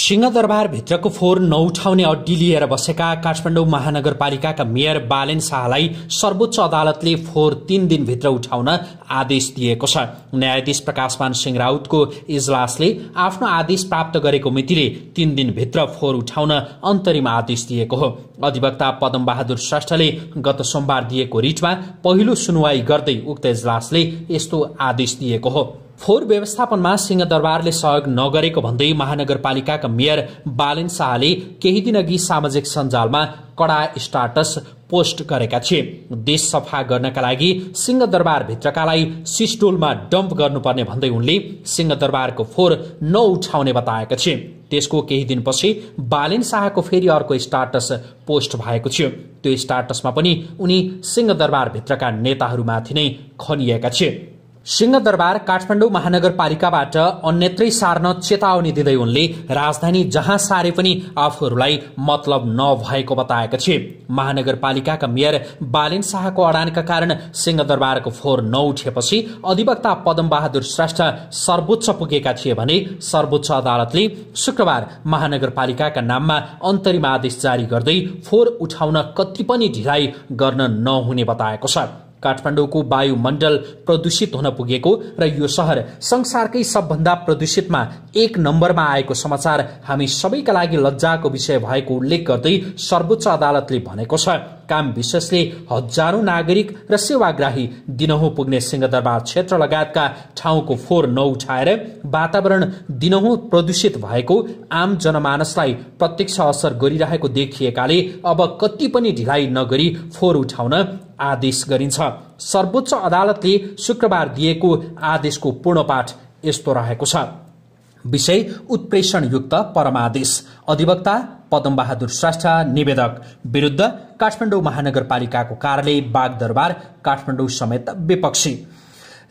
सिंहदरबारभित्रको फोहोर नउठाउने अड्डी लिएर बसेका काठमाडौँ महानगरपालिकाका मेयर बालेन शाहलाई सर्वोच्च अदालतले फोहोर तीन दिनभित्र उठाउन आदेश दिएको छ न्यायाधीश प्रकाशमान सिंह राउतको इजलासले आफ्नो आदेश प्राप्त गरेको मितिले तीन दिनभित्र फोहोर उठाउन अन्तरिम आदेश दिएको हो अधिवक्ता पदमबहादुर श्रेष्ठले गत सोमबार दिएको रिटमा पहिलो सुनवाई गर्दै उक्त इजलासले यस्तो आदेश दिएको हो फोहोर व्यवस्थापनमा सिंहदरबारले सहयोग नगरेको भन्दै महानगरपालिकाका मेयर बालेन शाहले केही दिन अघि सामाजिक सञ्जालमा कडा स्टाटस पोस्ट गरेका थिए देश सफा गर्नका लागि सिंहदरबार भित्रकालाई सिस्टोलमा डम्प गर्नुपर्ने भन्दै उनले सिंहदरबारको फोहोर नउठाउने बताएका थिए त्यसको केही दिनपछि बालेन शाहको फेरि अर्को स्टाटस पोस्ट भएको थियो त्यो स्टाटसमा पनि उनी सिंहदरबारभित्रका नेताहरूमाथि नै खनिएका थिए सिंहदरबार काठमाडौँ महानगरपालिकाबाट अन्यत्रै सार्न चेतावनी दिँदै उनले राजधानी जहाँ सारे पनि आफूहरूलाई मतलब नभएको बताएका थिए महानगरपालिकाका मेयर बालेन शाहको अडानका कारण सिंहदरबारको फोहोर नउठेपछि अधिवक्ता पदमबहादुर श्रेष्ठ सर्वोच्च पुगेका थिए भने सर्वोच्च अदालतले शुक्रबार महानगरपालिकाका नाममा अन्तरिम आदेश जारी गर्दै फोहोर उठाउन कति पनि ढिलाइ गर्न नहुने बताएको छ काठमाडौँको वायुमण्डल प्रदूषित हुन पुगेको र यो सहर संसारकै सबभन्दा प्रदूषितमा एक नम्बरमा आएको समाचार हामी सबैका लागि लज्जाको विषय भएको उल्लेख गर्दै सर्वोच्च अदालतले भनेको छ काम विशेषले हजारौं नागरिक र सेवाग्राही दिनहुँ पुग्ने सिंहदरबार क्षेत्र लगायतका ठाउँको फोहोर नउठाएर वातावरण दिनहुँ प्रदूषित भएको आम जनमानसलाई प्रत्यक्ष असर गरिरहेको देखिएकाले अब कति पनि ढिलाइ नगरी फोहोर उठाउन आदेश गरिन्छ सर्वोच्च अदालतले शुक्रबार दिएको आदेशको पाठ यस्तो रहेको छ विषय उत्प्रेषणयुक्त परमादेश अधिवक्ता पदमबहादुर श्रेष्ठ निवेदक विरुद्ध काठमाडौँ महानगरपालिकाको कार्यालय बागदरबार काठमाडौँ समेत विपक्षी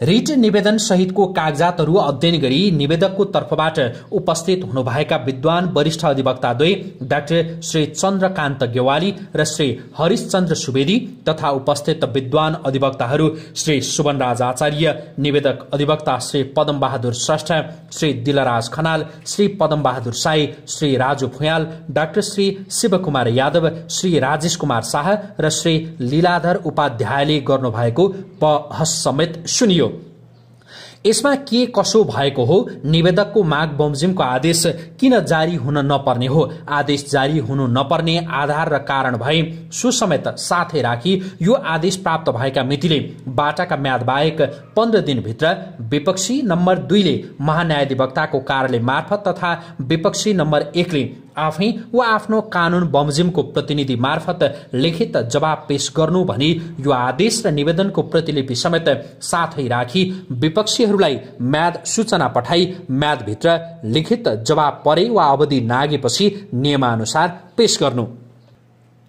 रिट निवेदन सहितको कागजातहरू अध्ययन गरी निवेदकको तर्फबाट उपस्थित हुनुभएका विद्वान वरिष्ठ अधिवक्ता द्वै डाक्टर श्री चन्द्रकान्त गेवाली र श्री हरिशचन्द्र सुवेदी तथा उपस्थित विद्वान अधिवक्ताहरू श्री सुवनराज आचार्य निवेदक अधिवक्ता श्री पदमबहादुर श्रेष्ठ श्री दिलराज खनाल श्री पदमबहादुर साई श्री राजु भुयाल डाक्टर श्री शिवकुमार यादव श्री राजेश कुमार शाह र श्री लीलाधर उपाध्यायले गर्नुभएको बहस समेत सुनियो यसमा के कसो भएको हो निवेदकको माग बमजिमको आदेश किन जारी हुन नपर्ने हो आदेश जारी हुनु नपर्ने आधार र कारण भए सुसमेत साथै राखी यो आदेश प्राप्त भएका मितिले बाटाका म्याद बाहेक पन्ध्र दिनभित्र विपक्षी नम्बर दुईले महान्यायाधिवक्ताको कार्यालय मार्फत तथा विपक्षी नम्बर एकले आफै वा आफ्नो कानून बमजिमको प्रतिनिधि मार्फत लिखित जवाब पेश गर्नु भनी यो आदेश र निवेदनको प्रतिलिपि समेत साथै राखी विपक्षीहरूलाई म्याद सूचना पठाई म्यादभित्र लिखित जवाब परे वा अवधि नागेपछि नियमानुसार पेश गर्नु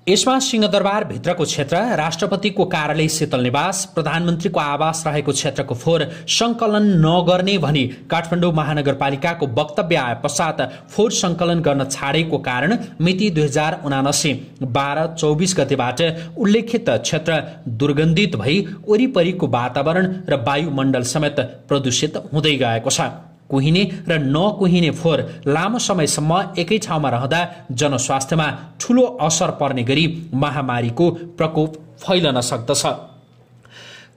यसमा सिंहदरबारभित्रको क्षेत्र राष्ट्रपतिको कार्यालय शीतल निवास प्रधानमन्त्रीको आवास रहेको क्षेत्रको फोहोर सङ्कलन नगर्ने भनी काठमाडौँ महानगरपालिकाको वक्तव्य आए पश्चात फोहोर सङ्कलन गर्न छाडेको कारण मिति दुई हजार उनासी बाह्र चौबिस गतिबाट उल्लेखित क्षेत्र दुर्गन्धित भई वरिपरिको वातावरण र वायुमण्डल समेत प्रदूषित हुँदै गएको छ कुहिने र नकुहिने फोहोर लामो समयसम्म एकै ठाउँमा रहँदा जनस्वास्थ्यमा ठूलो असर पर्ने गरी महामारीको प्रकोप फैलन सक्दछ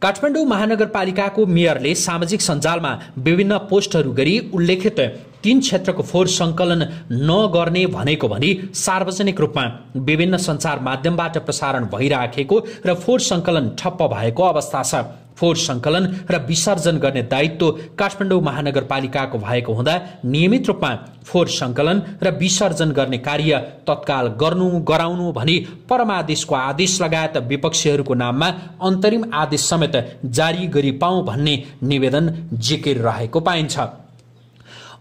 काठमाडौँ महानगरपालिकाको मेयरले सामाजिक सञ्जालमा विभिन्न पोस्टहरू गरी उल्लेखित तीन क्षेत्रको फोहोर सङ्कलन नगर्ने भनेको भनी सार्वजनिक रूपमा विभिन्न सञ्चार माध्यमबाट प्रसारण भइराखेको र फोहोर सङ्कलन ठप्प भएको अवस्था छ फोहोर सङ्कलन र विसर्जन गर्ने दायित्व काठमाडौँ महानगरपालिकाको भएको हुँदा नियमित रूपमा फोहोर सङ्कलन र विसर्जन गर्ने कार्य तत्काल गर्नु गराउनु भनी परमादेशको आदेश लगायत विपक्षीहरूको नाममा अन्तरिम आदेश समेत जारी गरी पाऊ भन्ने निवेदन जिकिर रहेको पाइन्छ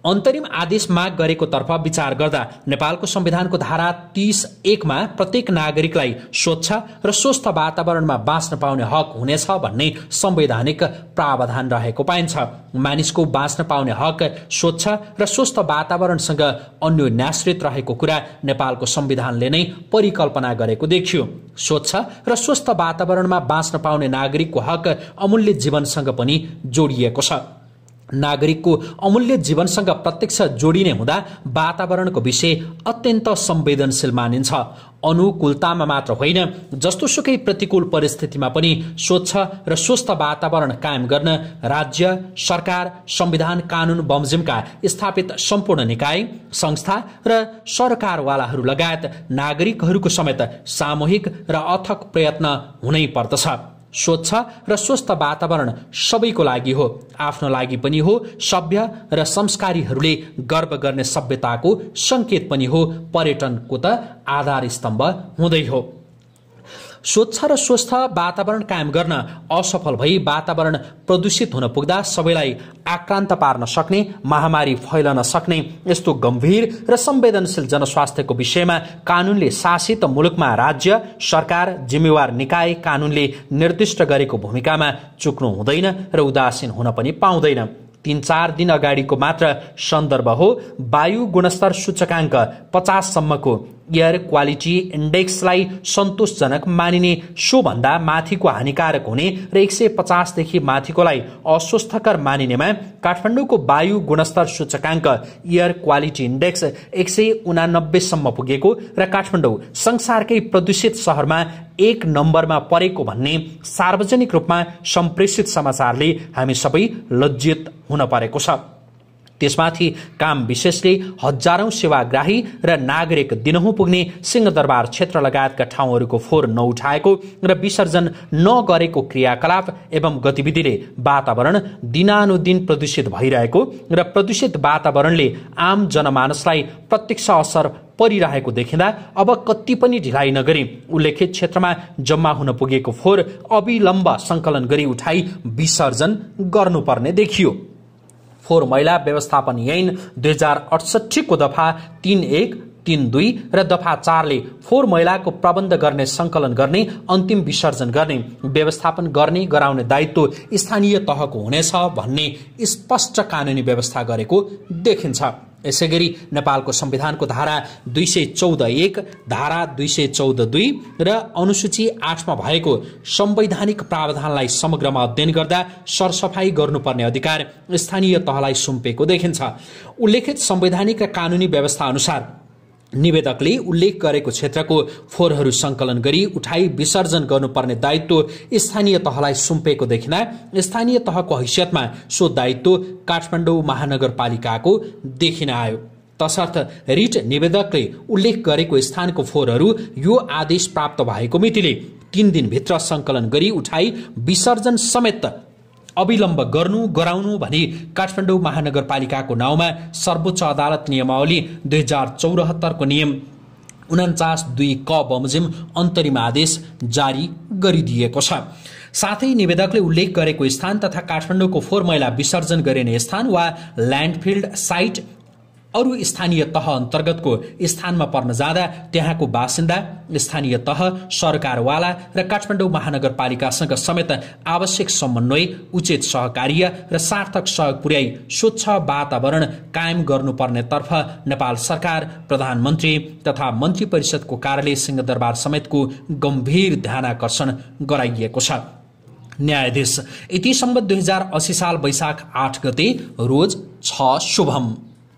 अन्तरिम आदेश माग गरेको तर्फ विचार गर्दा नेपालको संविधानको धारा तीस एकमा प्रत्येक नागरिकलाई स्वच्छ र स्वस्थ वातावरणमा बाँच्न पाउने हक हुनेछ भन्ने संवैधानिक प्रावधान रहेको पाइन्छ मानिसको बाँच्न पाउने हक स्वच्छ र स्वस्थ वातावरणसँग अन्यन्याश्रित रहेको कुरा नेपालको संविधानले नै परिकल्पना गरेको देखियो स्वच्छ र स्वस्थ वातावरणमा बाँच्न पाउने नागरिकको हक अमूल्य जीवनसँग पनि जोडिएको छ नागरिकको अमूल्य जीवनसँग प्रत्यक्ष जोडिने हुँदा वातावरणको विषय अत्यन्त संवेदनशील मानिन्छ अनुकूलतामा मात्र होइन जस्तोसुकै प्रतिकूल परिस्थितिमा पनि स्वच्छ र स्वस्थ वातावरण कायम गर्न राज्य सरकार संविधान कानून बमजिमका स्थापित सम्पूर्ण निकाय संस्था र सरकारवालाहरू लगायत नागरिकहरूको समेत सामूहिक र अथक प्रयत्न हुनै पर्दछ स्वच्छ र स्वस्थ वातावरण सबैको लागि हो आफ्नो लागि पनि हो सभ्य र संस्कारीहरूले गर्व गर्ने सभ्यताको सङ्केत पनि हो पर्यटनको त आधार स्तम्भ हुँदै हो स्वच्छ र स्वस्थ वातावरण कायम गर्न असफल भई वातावरण प्रदूषित हुन पुग्दा सबैलाई आक्रान्त पार्न सक्ने महामारी फैलन सक्ने यस्तो गम्भीर र संवेदनशील जनस्वास्थ्यको विषयमा कानुनले शासित मुलुकमा राज्य सरकार जिम्मेवार निकाय कानुनले निर्दिष्ट गरेको भूमिकामा चुक्नु हुँदैन र उदासीन हुन पनि पाउँदैन तिन चार दिन अगाडिको मात्र सन्दर्भ हो वायु गुणस्तर सूचकाङ्क पचाससम्मको एयर क्वालिटी इन्डेक्सलाई सन्तोषजनक मानिने सोभन्दा माथिको हानिकारक हुने र एक सय पचासदेखि माथिकोलाई अस्वस्थकर मानिनेमा काठमाडौँको वायु गुणस्तर सूचकाङ्क एयर क्वालिटी इन्डेक्स एक सय उनानब्बेसम्म पुगेको र काठमाडौँ संसारकै प्रदूषित सहरमा एक नम्बरमा परेको भन्ने सार्वजनिक रूपमा सम्प्रेषित समाचारले हामी सबै लज्जित हुन परेको छ त्यसमाथि काम विशेषले हजारौं सेवाग्राही र नागरिक दिनहुँ पुग्ने सिंहदरबार क्षेत्र लगायतका ठाउँहरूको फोहोर नउठाएको र विसर्जन नगरेको क्रियाकलाप एवं गतिविधिले वातावरण दिनानुदिन प्रदूषित भइरहेको र प्रदूषित वातावरणले आम जनमानसलाई प्रत्यक्ष असर परिरहेको देखिँदा अब कति पनि ढिलाइ नगरी उल्लेखित क्षेत्रमा जम्मा हुन पुगेको फोहोर अविलम्ब सङ्कलन गरी उठाई विसर्जन गर्नुपर्ने देखियो फोहोर मैला व्यवस्थापन ऐन दुई हजार अठसट्ठीको दफा तिन एक तिन दुई र दफा चारले फोहोर मैलाको प्रबन्ध गर्ने सङ्कलन गर्ने अन्तिम विसर्जन गर्ने व्यवस्थापन गर्ने गराउने दायित्व स्थानीय तहको हुनेछ भन्ने स्पष्ट कानुनी व्यवस्था गरेको देखिन्छ यसै गरी नेपालको संविधानको धारा दुई सय चौध एक धारा दुई सय चौध दुई र अनुसूची आठमा भएको संवैधानिक प्रावधानलाई समग्रमा अध्ययन गर्दा सरसफाइ गर्नुपर्ने अधिकार स्थानीय तहलाई सुम्पेको देखिन्छ उल्लेखित संवैधानिक र कानुनी व्यवस्था अनुसार निवेदकले उल्लेख गरेको क्षेत्रको फोहोरहरू सङ्कलन गरी उठाई विसर्जन गर्नुपर्ने दायित्व स्थानीय तहलाई सुम्पेको देखिँदा स्थानीय तहको हैसियतमा सो दायित्व काठमाडौँ महानगरपालिकाको देखिन आयो तसर्थ रिट निवेदकले उल्लेख गरेको स्थानको फोहोरहरू यो आदेश प्राप्त भएको मितिले तीन दिनभित्र सङ्कलन गरी उठाई विसर्जन समेत अविलम्ब गर्नु गराउनु भनी काठमाडौँ महानगरपालिकाको नाउँमा सर्वोच्च अदालत नियमावली दुई हजार चौरात्तरको नियम उन्चास दुई क बमोजिम अन्तरिम आदेश जारी गरिदिएको छ साथै निवेदकले उल्लेख गरेको स्थान तथा काठमाडौँको फोहोर मैला विसर्जन गरिने स्थान वा ल्यान्डफिल्ड साइट अरू स्थानीय तह अन्तर्गतको स्थानमा पर्न जाँदा त्यहाँको बासिन्दा स्थानीय तह सरकारवाला र काठमाडौँ महानगरपालिकासँग समेत आवश्यक समन्वय उचित सहकार्य र सार्थक सहयोग पुर्याई स्वच्छ वातावरण कायम गर्नुपर्नेतर्फ नेपाल सरकार प्रधानमन्त्री तथा मन्त्री परिषदको कार्यालय सिंहदरबार समेतको गम्भीर ध्यानकर्षण गराइएको छ न्यायाधीश यतिसम्म दुई हजार असी साल वैशाख आठ गते रोज छ शुभम